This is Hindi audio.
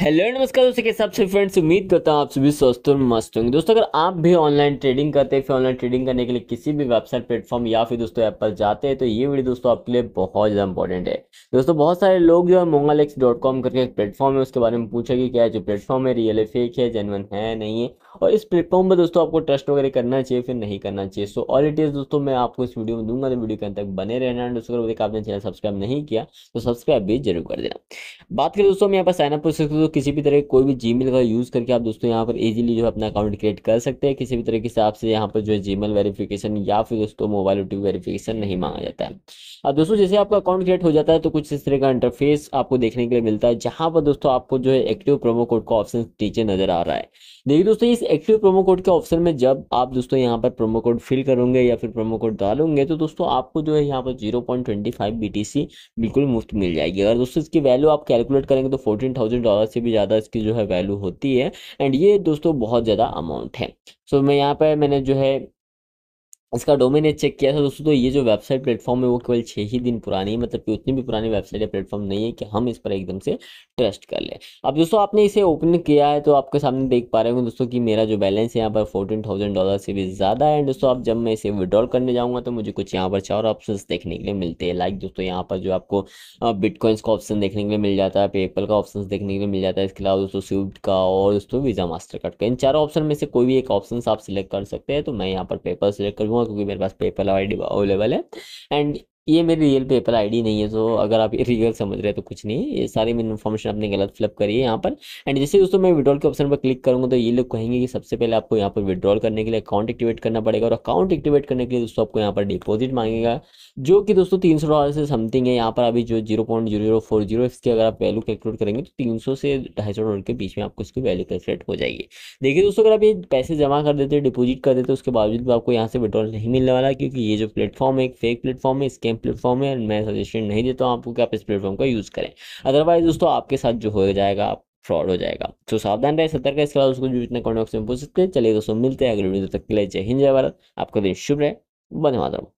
हेलो नमस्कार दोस्तों के सबसे फ्रेंड्स उम्मीद करता हूँ आप सभी स्वस्थ और मस्त होंगे दोस्तों अगर आप भी ऑनलाइन ट्रेडिंग करते हैं फिर ऑनलाइन ट्रेडिंग करने के लिए किसी भी वेबसाइट प्लेटफॉर्म या फिर दोस्तों ऐप पर जाते हैं तो ये वीडियो दोस्तों आपके लिए बहुत ज़्यादा इंपॉर्टेंट है दोस्तों बहुत सारे लोग जो है मोंगालेक्स करके एक प्लेटफॉर्म है उसके बारे में पूछा कि क्या जो प्लेटफॉर्म है रियल है फेक है जेनवन है नहीं है और इस प्लेटफॉर्म पर दोस्तों आपको ट्रस्ट वगैरह करना चाहिए फिर नहीं करना चाहिए सो ऑल इट इज़ दोस्तों मैं आपको इस वीडियो में दूंगा तो वीडियो के अंत तक बने रहना दोस्तों अगर आपने चैनल सब्सक्राइब नहीं किया तो सब्सक्राइब भी जरूर कर देना बात करें दोस्तों यहाँ पर साइनअप कर सकते हो तो किसी भी तरह कोई भी जी का यूज़ करके आप दोस्तों यहाँ पर ईजिली जो अपना अकाउंट क्रिएट कर सकते हैं किसी भी तरीके से आपसे यहाँ पर जो है जी वेरिफिकेशन या फिर दोस्तों मोबाइल ओ वेरिफिकेशन नहीं मांगा जाता है अब दोस्तों जैसे आपका अकाउंट क्रिएट हो जाता है तो कुछ इस तरह का इंटरफेस आपको देखने के लिए मिलता है जहाँ पर दोस्तों आपको जो है एक्टिव प्रोमो कोड का ऑप्शन टीचे नजर आ रहा है देखिए दोस्तों इस एक्टिव प्रोमो कोड के ऑप्शन में जब आप दोस्तों यहाँ पर प्रोमो कोड फिल करोगे या फिर प्रोमो कोड डालोगे तो दोस्तों आपको जो है यहाँ पर zero point twenty five B T C बिल्कुल मुफ्त मिल जाएगी अगर दोस्तों इसकी वैल्यू आप कैलकुलेट करेंगे तो फोर्टीन थाउजेंड डॉलर से भी ज़्यादा इसकी जो है वैल्यू होती है एंड ये दोस्तों बहुत ज़्यादा अमाउंट है सो so, मैं यहाँ पर मैंने जो है इसका डोमेन एज चेक किया था दोस्तों तो ये जो वेबसाइट प्लेटफॉर्म है वो केवल छः ही दिन पुरानी है मतलब कि उतनी भी पुरानी वेबसाइट या प्लेटफॉर्म नहीं है कि हम इस पर एकदम से ट्रस्ट कर लें अब दोस्तों आपने इसे ओपन किया है तो आपके सामने देख पा रहे हो दोस्तों कि मेरा जो बैलेंस है यहाँ पर फोर्टीन थाउजेंड डॉलर से भी ज़्यादा है दोस्तों अब जब मैं इसे विड्रॉल करने जाऊँगा तो मुझे कुछ यहाँ पर चार ऑप्शन देखने के लिए मिलते हैं लाइक दोस्तों यहाँ पर जो आपको बिटकॉइंस का ऑप्शन देखने के लिए मिल जाता है पेपल का ऑप्शन देखने के लिए मिल जाता है इसके अलावा दोस्तों स्विफ्ट का और दोस्तों वीज़ा मास्टर कार्ड का इन चारों ऑप्शन में से कोई भी एक ऑप्शन आप सिलेक्ट कर सकते हैं तो मैं यहाँ पर पेपर सिलेक्ट करूँगा क्योंकि मेरे पास पेपल आईडी अवेलेबल है एंड ये मेरी रियल पेपर आईडी नहीं है तो अगर आप ये रियल समझ रहे हैं तो कुछ नहीं ये सारी मेरी इन्फॉर्मेशन आपने गलत फिलअप करी है यहाँ पर एंड जैसे दोस्तों मैं विड्रॉल के ऑप्शन पर क्लिक करूँगा तो ये लोग कहेंगे कि सबसे पहले आपको यहाँ पर विड्रॉल करने के लिए अकाउंट एक्टिवेट करना पड़ेगा और अकाउंट एक्टिवेट करने के लिए दोस्तों आपको यहाँ पर डिपोजिट मांगेगा जो कि दोस्तों तीन सौ डॉलर से समथिंग है यहाँ पर अभी जो zero point zero zero four zero अगर आप वैल्यू कैलकुलेट करेंगे तो तीन सौ से ढाई सौ डॉलर के बीच में आपको इसकी वैल्यू कैलकुलेट हो जाएगी देखिए दोस्तों अगर आप ये पैसे जमा कर देते डिपोजिट कर देते उसके बावजूद भी आपको यहाँ से विड्रॉल नहीं मिलने वाला क्योंकि ये जो प्लेटफॉर्म है एक फेक प्लेटफॉर्म है स्कैम सेम प्लेटफॉर्म है मैं सजेशन नहीं देता हूँ आपको कि आप इस प्लेटफॉर्म का यूज़ करें अदरवाइज दोस्तों आपके साथ जो हो जाएगा आप फ्रॉड हो जाएगा तो सावधान रहे सतर्क इसके बाद उसको जो जितने कॉन्टेक्ट में पूछ सकते हैं चलिए दोस्तों मिलते हैं अगले वीडियो तक के लिए जय हिंद जय भारत आपका दिन शुभ रहे बने माधव